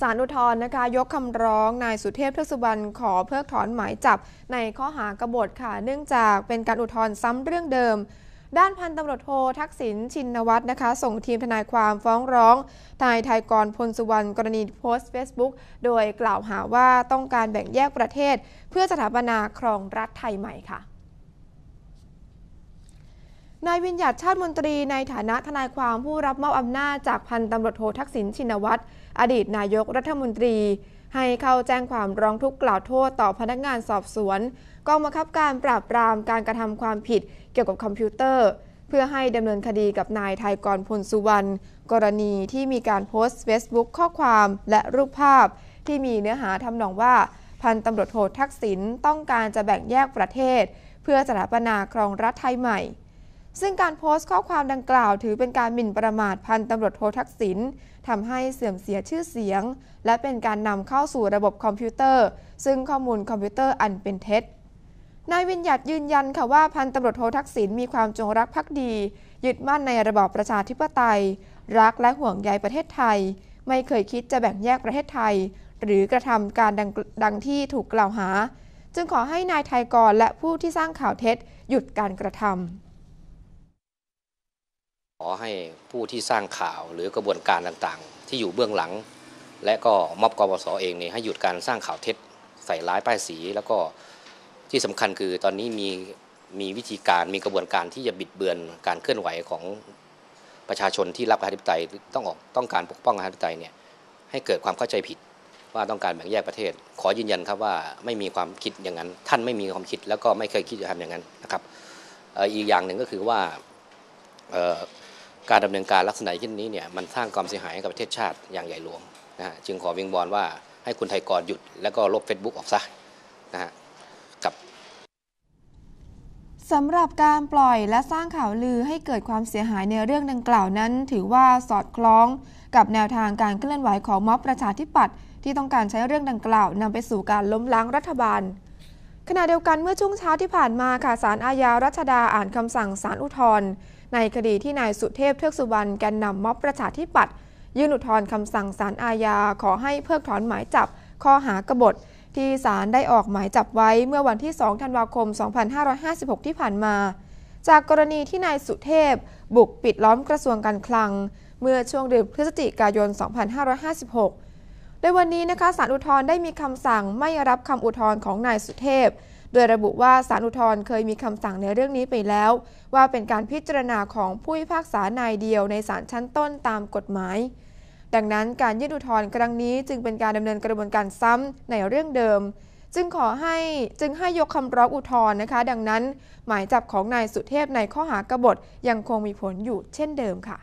สารอุทธรณ์นะคะยกคำร้องนายสุเทพเทศสุบรรณขอเพิกถอนหมายจับในข้อหากบฏค่ะ เนื่องจากเป็นการอุทธรณ์ซ้ำเรื่องเดิม ด้านพันตำรวจโททักษิณชินวัตรนะคะส่งทีมทนายความฟ้องร้องทนายไทยกรพลสุวรรณกรณีโพสต์เฟซบุ๊ก โดยกล่าวหาว่าต้องการแบ่งแยกประเทศ เพื่อสถาปนาครองรัฐไทยใหม่ค่ะนายวิญญาตชาติมนตรีในฐานะทนายความผู้รับมอบอำนาจจากพันตำรวจโททักษิณชินวัตร อดีตนายกรัฐมนตรี ให้เข้าแจ้งความร้องทุกข์กล่าวโทษต่อพนักงานสอบสวนกองบังคับการปราบปรามการกระทำความผิดเกี่ยวกับคอมพิวเตอร์ เพื่อให้ดำเนินคดีกับนายไทยกรพลสุวรรณกรณีที่มีการโพสต์เฟซบุ๊กข้อความและรูปภาพ ที่มีเนื้อหาทำนองว่า พันตำรวจโททักษิณต้องการจะแบ่งแยกประเทศ เพื่อสถาปนาครองรัฐไทยใหม่ซึ่งการโพสต์ข้อความดังกล่าวถือเป็นการหมิ่นประมาทพันตำรวจโททักษิณทำให้เสื่อมเสียชื่อเสียง และเป็นการนำเข้าสู่ระบบคอมพิวเตอร์ ซึ่งข้อมูลคอมพิวเตอร์อันเป็นเท็จ นายวินยัดยืนยันค่ะว่าพันตำรวจโททักษิณมีความจงรักภักดียึดมั่นในระบอบประชาธิปไตย รักและห่วงใยประเทศไทย ไม่เคยคิดจะแบ่งแยกประเทศไทย หรือกระทำการดงดังที่ถูกกล่าวหา จึงขอให้นายไทยกรและผู้ที่สร้างข่าวเท็จ หยุดการกระทำขอให้ผู้ที่สร้างข่าวหรือกระบวนการต่างๆ ที่อยู่เบื้องหลัง และก็มอบกบอเองเนี่ยให้หยุดการสร้างข่าวเท็จใส่ร้ายป้ายสี แล้วก็ที่สำคัญคือตอนนี้มีมีวิธีการมีกระบวนการที่จะบิดเบือนการเคลื่อนไหวของประชาชนที่รับประชาธิปไตยต้องออกต้องการปกป้องประชาธิปไตยเนี่ยให้เกิดความเข้าใจผิดว่าต้องการแบ่งแยกประเทศ ขอยืนยันครับว่าไม่มีความคิดอย่างนั้นท่านไม่มีความคิดแล้วก็ไม่เคยคิดจะทำอย่างนั้นนะครับอีกอย่างหนึ่งก็คือว่าการดำเนินการลักษณะเช่นนี้เนี่ยมันสร้างความเสียหายให้กับประเทศชาติอย่างใหญ่หลวงนะฮะจึงขอวิงบอลว่าให้คุณไทยกรหยุดแล้วก็ลบ Facebook ออกซะนะฮะกับสำหรับการปล่อยและสร้างข่าวลือให้เกิดความเสียหายในเรื่องดังกล่าวนั้น ถือว่าสอดคล้องกับแนวทางการเคลื่อนไหวของม็อบประชาธิปัตย์ที่ต้องการใช้เรื่องดังกล่าวนำไปสู่การล้มล้างรัฐบาล ขณะเดียวกันเมื่อช่วงเช้าที่ผ่านมาค่ะสารอาญารัชดาอ่านคำสั่งสารอุทธรณในคดีที่นายสุเทพเทือกสุวรรณแกนนำม็อบประชาธิปัตย์ยื่นอุทธรณ์คำสั่งศาลอาญา ขอให้เพิกถอนหมายจับข้อหากบฏ ที่ศาลได้ออกหมายจับไว้เมื่อวันที่2ธันวาคม 2556 ที่ผ่านมา จากกรณีที่นายสุเทพบุกปิดล้อมกระทรวงการคลัง เมื่อช่วงเดือนพฤศจิกายน 2556โดยวันนี้นะคะศาลอุทธรณ์ได้มีคำสั่งไม่รับคำอุทธรณ์ของนายสุเทพดยระบุว่าสารอุทธรณ์เคยมีคำสั่งในเรื่องนี้ไปแล้ว ว่าเป็นการพิจารณาของผู้พิพากษานายเดียวในศาลชั้นต้นตามกฎหมาย ดังนั้นการยื่นอุทธรณ์ครั้งนี้จึงเป็นการดำเนินกระบวนการซ้ำในเรื่องเดิมจึงขอให้จึงให้ยกคำร้องอุทธรณ์นะคะ ดังนั้น หมายจับของนายสุเทพในข้อหากบฏ ยังคงมีผลอยู่เช่นเดิมค่ะ